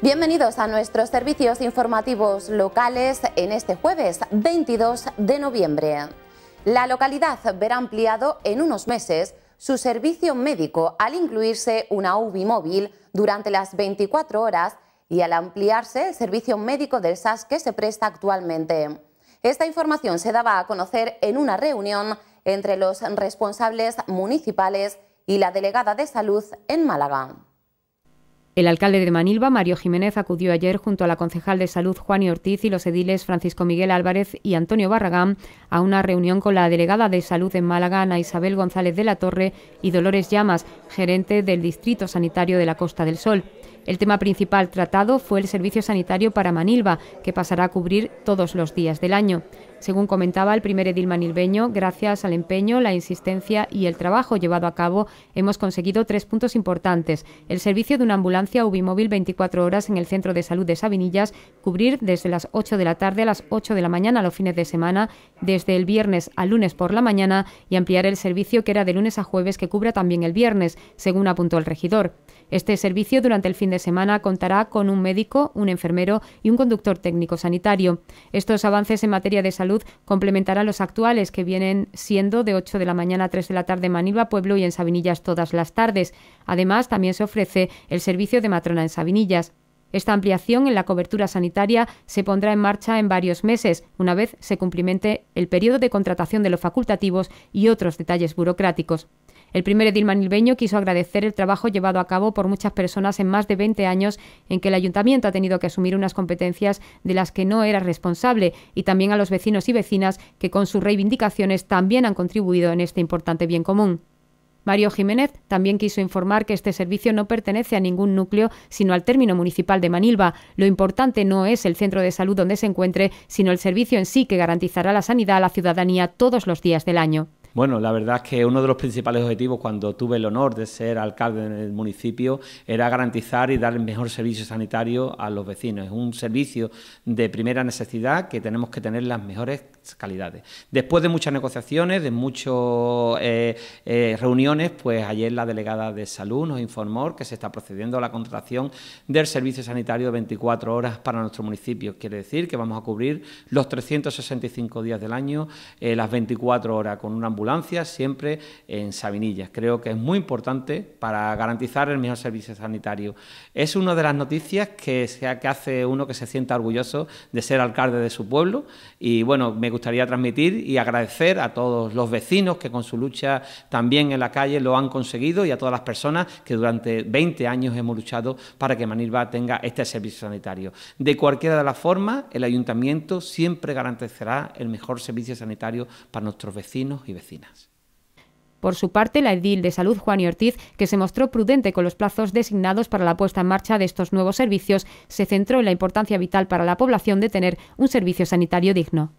Bienvenidos a nuestros servicios informativos locales en este jueves 22 de noviembre. La localidad verá ampliado en unos meses su servicio médico al incluirse una UBI móvil durante las 24 horas y al ampliarse el servicio médico del SAS que se presta actualmente. Esta información se daba a conocer en una reunión entre los responsables municipales y la delegada de salud en Málaga. El alcalde de Manilva, Mario Jiménez, acudió ayer junto a la concejal de salud Juani Ortiz y los ediles Francisco Miguel Álvarez y Antonio Barragán a una reunión con la delegada de salud en Málaga, Ana Isabel González de la Torre, y Dolores Llamas, gerente del Distrito Sanitario de la Costa del Sol. El tema principal tratado fue el servicio sanitario para Manilva, que pasará a cubrir todos los días del año. Según comentaba el primer edil manilbeño, gracias al empeño, la insistencia y el trabajo llevado a cabo, hemos conseguido tres puntos importantes. El servicio de una ambulancia ubimóvil 24 horas en el Centro de Salud de Sabinillas, cubrir desde las 8 de la tarde a las 8 de la mañana los fines de semana, desde el viernes al lunes por la mañana y ampliar el servicio que era de lunes a jueves que cubra también el viernes, según apuntó el regidor. Este servicio durante el fin de semana contará con un médico, un enfermero y un conductor técnico sanitario. Estos avances en materia de salud complementará los actuales, que vienen siendo de 8 de la mañana a 3 de la tarde en Manilva, Pueblo y en Sabinillas todas las tardes. Además, también se ofrece el servicio de matrona en Sabinillas. Esta ampliación en la cobertura sanitaria se pondrá en marcha en varios meses, una vez se cumplimente el periodo de contratación de los facultativos y otros detalles burocráticos. El primer edil manilbeño quiso agradecer el trabajo llevado a cabo por muchas personas en más de 20 años en que el ayuntamiento ha tenido que asumir unas competencias de las que no era responsable y también a los vecinos y vecinas que con sus reivindicaciones también han contribuido en este importante bien común. Mario Jiménez también quiso informar que este servicio no pertenece a ningún núcleo, sino al término municipal de Manilva. Lo importante no es el centro de salud donde se encuentre, sino el servicio en sí que garantizará la sanidad a la ciudadanía todos los días del año. Bueno, la verdad es que uno de los principales objetivos cuando tuve el honor de ser alcalde del municipio era garantizar y dar el mejor servicio sanitario a los vecinos. Es un servicio de primera necesidad que tenemos que tener las mejores calidades. Después de muchas negociaciones, de muchas eh, eh, reuniones, pues ayer la delegada de salud nos informó que se está procediendo a la contratación del servicio sanitario de 24 horas para nuestro municipio. Quiere decir que vamos a cubrir los 365 días del año, eh, las 24 horas, con una ambulancias siempre en Sabinillas. Creo que es muy importante para garantizar el mejor servicio sanitario. Es una de las noticias que, hace uno que se sienta orgulloso de ser alcalde de su pueblo y bueno, me gustaría transmitir y agradecer a todos los vecinos que con su lucha también en la calle lo han conseguido y a todas las personas que durante 20 años hemos luchado para que Manilva tenga este servicio sanitario. De cualquiera de las formas, el ayuntamiento siempre garantizará el mejor servicio sanitario para nuestros vecinos y vecinas. Por su parte, la edil de Salud, Juan y Ortiz, que se mostró prudente con los plazos designados para la puesta en marcha de estos nuevos servicios, se centró en la importancia vital para la población de tener un servicio sanitario digno.